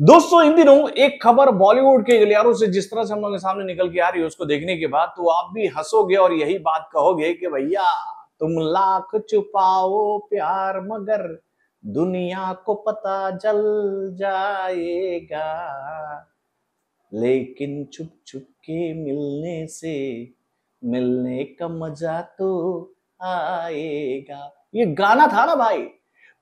दोस्तों इन दिनों एक खबर बॉलीवुड के गलियारों से जिस तरह से हम लोग के सामने निकल के आ रही है उसको देखने के बाद तो आप भी हंसोगे और यही बात कहोगे कि भैया तुम लाख छुपाओ प्यार मगर दुनिया को पता जल जाएगा लेकिन छुप छुप के मिलने से मिलने का मजा तो आएगा ये गाना था ना भाई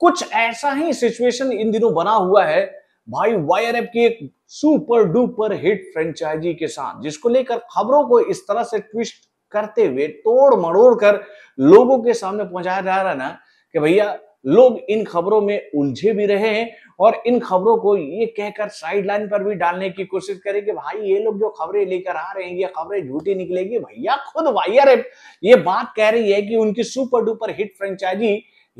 कुछ ऐसा ही सिचुएशन इन दिनों बना हुआ है भाई वायर एप की एक सुपर डुपर हिट फ्रेंचाइजी के साथ जिसको लेकर खबरों को इस तरह से ट्विस्ट करते हुए तोड़ मड़ोड़ कर लोगों के सामने पहुंचाया जा रहा है ना कि भैया लोग इन खबरों में उलझे भी रहे हैं और इन खबरों को ये कहकर साइडलाइन पर भी डालने की कोशिश करें कि भाई ये लोग जो खबरें लेकर आ रहे हैं ये खबरें झूठी निकलेगी भैया खुद वायर एप ये बात कह रही है कि उनकी सुपर डुपर हिट फ्रेंचाइजी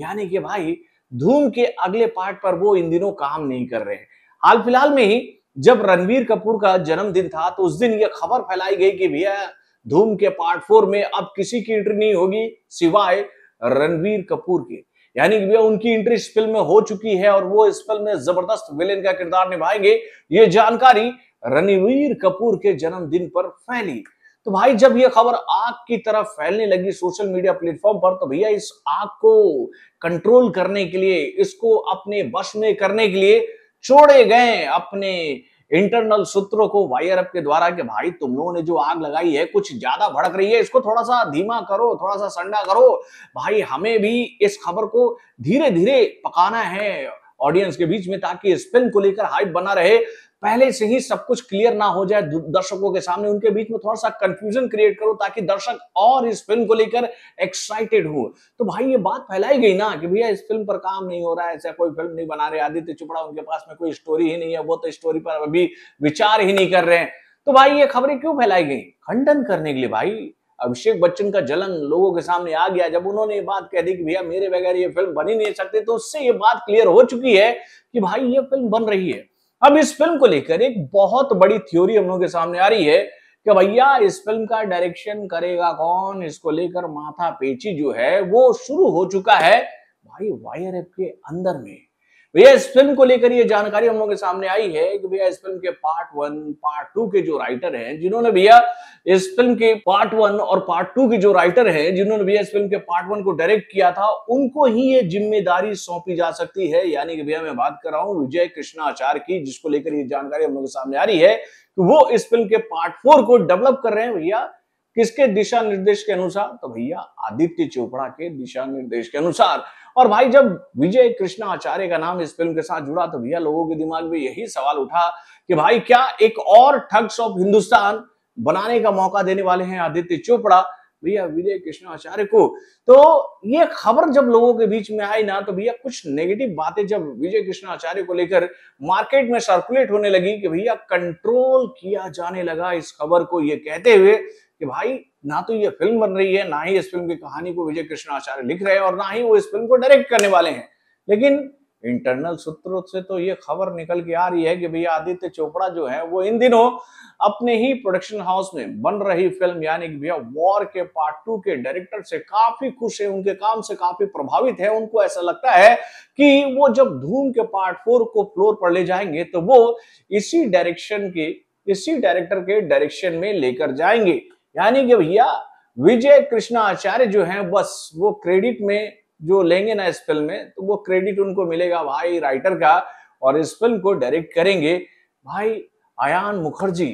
यानी कि भाई धूम के अगले पार्ट पर वो इन दिनों काम नहीं कर रहे हैं हाल फिलहाल में ही जब रणवीर कपूर का जन्मदिन था तो उस दिन यह खबर फैलाई गई कि भैया धूम के पार्ट फोर में अब किसी की एंट्री नहीं होगी सिवाय रणवीर कपूर के यानी कि भैया उनकी एंट्री इस फिल्म में हो चुकी है और वो इस फिल्म में जबरदस्त विलेन का किरदार निभाएंगे ये जानकारी रणवीर कपूर के जन्मदिन पर फैली तो भाई जब यह खबर आग की तरह फैलने लगी सोशल मीडिया प्लेटफॉर्म पर तो भैया इस आग को कंट्रोल करने के लिए इसको अपने बश में करने के लिए छोड़े गए अपने इंटरनल सूत्रों को अप के द्वारा कि भाई तुम लोगों ने जो आग लगाई है कुछ ज्यादा भड़क रही है इसको थोड़ा सा धीमा करो थोड़ा सा संडा करो भाई हमें भी इस खबर को धीरे धीरे पकाना है ऑडियंस के बीच में ताकि इस फिल्म को लेकर हाइप बना रहे पहले से ही सब कुछ क्लियर ना हो जाए दर्शकों के सामने उनके बीच में थोड़ा सा कंफ्यूजन क्रिएट करो ताकि दर्शक और इस फिल्म को लेकर एक्साइटेड हो तो भाई ये बात फैलाई गई ना कि भैया इस फिल्म पर काम नहीं हो रहा है ऐसा कोई फिल्म नहीं बना रहे आदित्य चुपड़ा उनके पास में कोई स्टोरी ही नहीं है वो तो स्टोरी पर अभी विचार ही नहीं कर रहे हैं तो भाई ये खबरें क्यों फैलाई गई खंडन करने के लिए भाई अभिषेक बच्चन का जलन लोगों के सामने आ गया जब उन्होंने ये बात कह दी कि भैया मेरे बगैर ये फिल्म बनी नहीं सकते तो उससे ये बात क्लियर हो चुकी है कि भाई ये फिल्म बन रही है अब इस फिल्म को लेकर एक बहुत बड़ी थ्योरी हम लोग के सामने आ रही है कि भैया इस फिल्म का डायरेक्शन करेगा कौन इसको लेकर माथा पेची जो है वो शुरू हो चुका है भाई वायर एफ के अंदर में भैया तो इस फिल्म को लेकर ये जानकारी हम लोग के सामने आई है कि भैया इस फिल्म के पार्ट वन पार्ट टू के जो राइटर हैं जिन्होंने भैया इस फिल्म के पार्ट वन और पार्ट टू के जो राइटर हैं जिन्होंने भैया इस फिल्म के पार्ट वन को डायरेक्ट किया था उनको ही ये जिम्मेदारी सौंपी जा सकती है यानी कि भैया मैं बात कर रहा हूँ विजय कृष्णा आचार्य की जिसको लेकर ये जानकारी हम लोग के सामने आ रही है कि वो इस फिल्म के पार्ट फोर को डेवलप कर रहे हैं भैया किसके दिशा निर्देश के अनुसार तो भैया आदित्य चोपड़ा के दिशा निर्देश के अनुसार और भाई जब विजय कृष्णा आचार्य का नाम इस फिल्म के साथ जुड़ा तो भैया लोगों के दिमाग में यही सवाल उठा कि भाई क्या एक और ठग्स ऑफ हिंदुस्तान बनाने का मौका देने वाले हैं आदित्य चोपड़ा भैया विजय कृष्ण आचार्य को तो ये खबर जब लोगों के बीच में आई ना तो भैया कुछ नेगेटिव बातें जब विजय कृष्ण आचार्य को लेकर मार्केट में सर्कुलेट होने लगी कि भैया कंट्रोल किया जाने लगा इस खबर को ये कहते हुए कि भाई ना तो ये फिल्म बन रही है ना ही इस फिल्म की कहानी को विजय कृष्ण आचार्य लिख रहे हैं और ना ही वो इस फिल्म को डायरेक्ट करने वाले हैं लेकिन इंटरनल सूत्रों से तो ये खबर निकल के आ रही है कि भैया आदित्य चोपड़ा जो है वो इन दिनों अपने ही प्रोडक्शन हाउस में बन रही फिल्म यानी कि भैया वॉर के पार्ट टू के डायरेक्टर से काफी खुश है उनके काम से काफी प्रभावित है उनको ऐसा लगता है कि वो जब धूम के पार्ट फोर को फ्लोर पर ले जाएंगे तो वो इसी डायरेक्शन के इसी डायरेक्टर के डायरेक्शन में लेकर जाएंगे यानी कि भैया विजय कृष्णा आचार्य जो हैं बस वो क्रेडिट में जो लेंगे ना इस फिल्म में तो वो क्रेडिट उनको मिलेगा भाई राइटर का और इस फिल्म को डायरेक्ट करेंगे भाई आयान मुखर्जी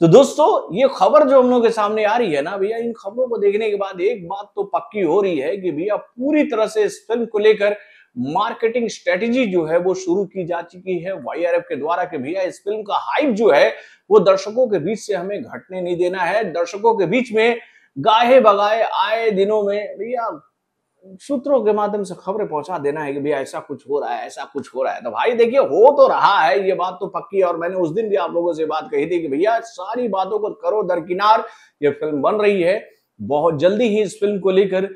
तो दोस्तों ये खबर जो हम लोग के सामने आ रही है ना भैया इन खबरों को देखने के बाद एक बात तो पक्की हो रही है कि भैया पूरी तरह से इस फिल्म को लेकर मार्केटिंग स्ट्रेटेजी जो है वो शुरू की जा चुकी है वाईआरएफ के द्वारा के भैया इस फिल्म का हाइप जो है वो दर्शकों के बीच से हमें घटने नहीं देना है दर्शकों के बीच में गाहे बगाए आए दिनों में भैया सूत्रों के माध्यम से खबरें पहुंचा देना है कि भैया ऐसा कुछ हो रहा है ऐसा कुछ हो रहा है तो भाई देखिए हो तो रहा है ये बात तो पक्की है और मैंने उस दिन भी आप लोगों से बात कही थी कि भैया सारी बातों को करो दरकिनार ये फिल्म बन रही है बहुत जल्दी ही इस फिल्म को लेकर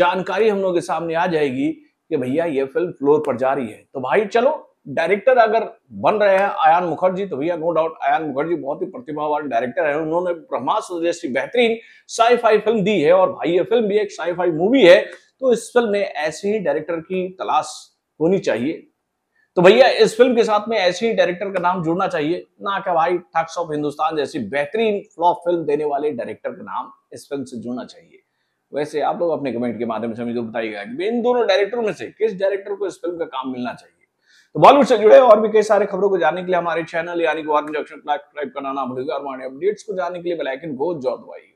जानकारी हम लोग के सामने आ जाएगी कि भैया ये फिल्म फ्लोर पर जा रही है तो भाई चलो डायरेक्टर अगर बन रहे हैं आयान मुखर्जी तो भैया नो डाउट आयान मुखर्जी बहुत ही प्रतिभावान डायरेक्टर है उन्होंने ब्रह्मास्त्र जैसी बेहतरीन साईफाई फिल्म दी है और भाई ये फिल्म भी एक साईफाई मूवी है तो इस फिल्म में ऐसे ही डायरेक्टर की तलाश होनी चाहिए तो भैया इस फिल्म के साथ में ऐसे ही डायरेक्टर का नाम जुड़ना चाहिए ना क्या भाई ठग्स ऑफ हिंदुस्तान जैसी बेहतरीन फ्लॉप फिल्म देने वाले डायरेक्टर का नाम इस फिल्म से जुड़ना चाहिए वैसे आप लोग अपने कमेंट के माध्यम से मुझे बताइएगा कि इन दोनों डायरेक्टरों में से किस डायरेक्टर को इस फिल्म का काम मिलना चाहिए तो बॉलीवुड से जुड़े और भी कई सारे खबरों को जानने के लिए हमारे चैनल यानी को जंक्शन सब्सक्राइब करना ना भूलिएगा और हमारे अपडेट्स को जानने के लिए बेलाइकन को जोर दवाइएगा